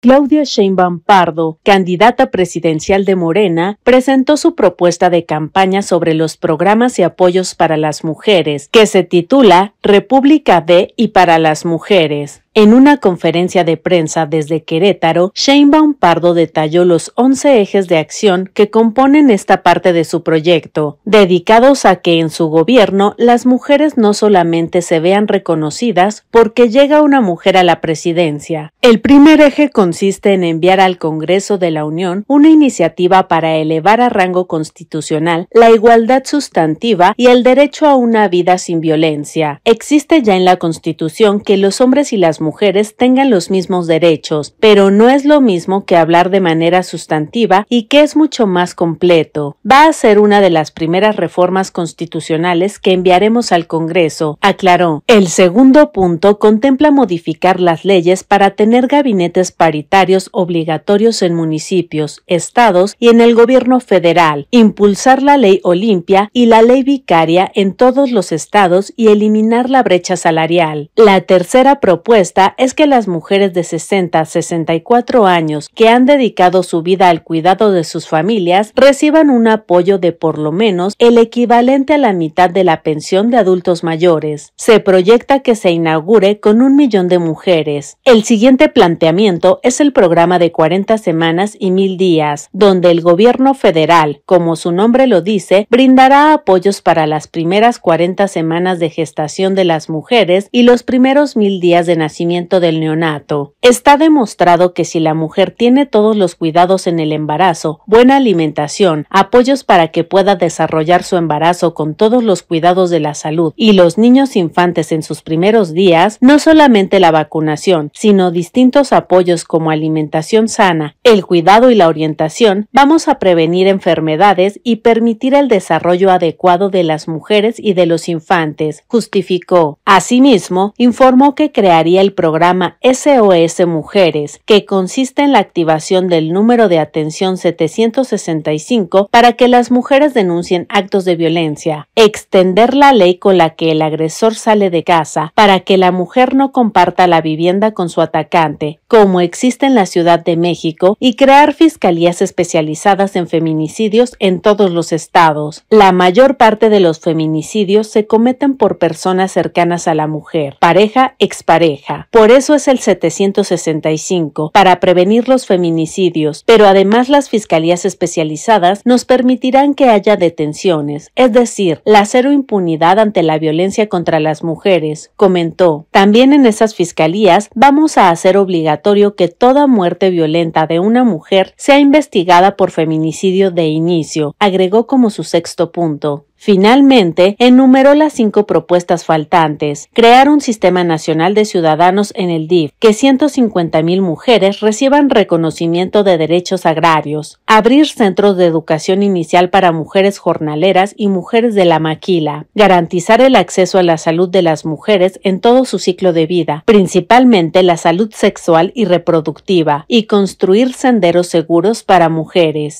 Claudia Sheinbaum Pardo, candidata presidencial de Morena, presentó su propuesta de campaña sobre los programas y apoyos para las mujeres, que se titula República de y para las mujeres. En una conferencia de prensa desde Querétaro, Sheinbaum Pardo detalló los 11 ejes de acción que componen esta parte de su proyecto, dedicados a que en su gobierno las mujeres no solamente se vean reconocidas porque llega una mujer a la presidencia. El primer eje consiste en enviar al Congreso de la Unión una iniciativa para elevar a rango constitucional la igualdad sustantiva y el derecho a una vida sin violencia. Existe ya en la Constitución que los hombres y las mujeres tengan los mismos derechos, pero no es lo mismo que hablar de manera sustantiva y que es mucho más completo. Va a ser una de las primeras reformas constitucionales que enviaremos al Congreso, aclaró. El segundo punto contempla modificar las leyes para tener gabinetes paritarios obligatorios en municipios, estados y en el gobierno federal, impulsar la ley Olimpia y la ley vicaria en todos los estados y eliminar la brecha salarial. La tercera propuesta es que las mujeres de 60 a 64 años que han dedicado su vida al cuidado de sus familias reciban un apoyo de por lo menos el equivalente a la mitad de la pensión de adultos mayores. Se proyecta que se inaugure con un millón de mujeres. El siguiente planteamiento es el programa de 40 semanas y mil días, donde el gobierno federal, como su nombre lo dice, brindará apoyos para las primeras 40 semanas de gestación de las mujeres y los primeros mil días de nacimiento del neonato. Está demostrado que si la mujer tiene todos los cuidados en el embarazo, buena alimentación, apoyos para que pueda desarrollar su embarazo con todos los cuidados de la salud y los niños infantes en sus primeros días, no solamente la vacunación, sino distintos apoyos como alimentación sana, el cuidado y la orientación, vamos a prevenir enfermedades y permitir el desarrollo adecuado de las mujeres y de los infantes, justificó. Asimismo, informó que crearía el programa SOS Mujeres, que consiste en la activación del número de atención 765 para que las mujeres denuncien actos de violencia, extender la ley con la que el agresor sale de casa para que la mujer no comparta la vivienda con su atacante, como existe en la Ciudad de México, y crear fiscalías especializadas en feminicidios en todos los estados. La mayor parte de los feminicidios se cometen por personas cercanas a la mujer, pareja, expareja por eso es el 765, para prevenir los feminicidios, pero además las fiscalías especializadas nos permitirán que haya detenciones, es decir, la cero impunidad ante la violencia contra las mujeres, comentó. También en esas fiscalías vamos a hacer obligatorio que toda muerte violenta de una mujer sea investigada por feminicidio de inicio, agregó como su sexto punto. Finalmente, enumeró las cinco propuestas faltantes. Crear un sistema nacional de ciudadanos en el DIF, que 150.000 mujeres reciban reconocimiento de derechos agrarios. Abrir centros de educación inicial para mujeres jornaleras y mujeres de la maquila. Garantizar el acceso a la salud de las mujeres en todo su ciclo de vida, principalmente la salud sexual y reproductiva, y construir senderos seguros para mujeres.